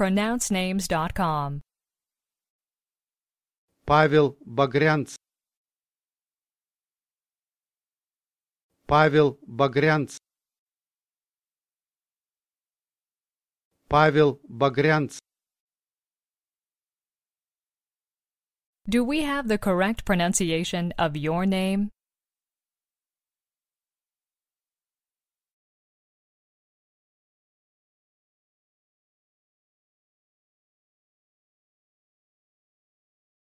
pronouncenames.com. Павел Багрянц Павел Багрянц Павел Багрянц Do we have the correct pronunciation of your name?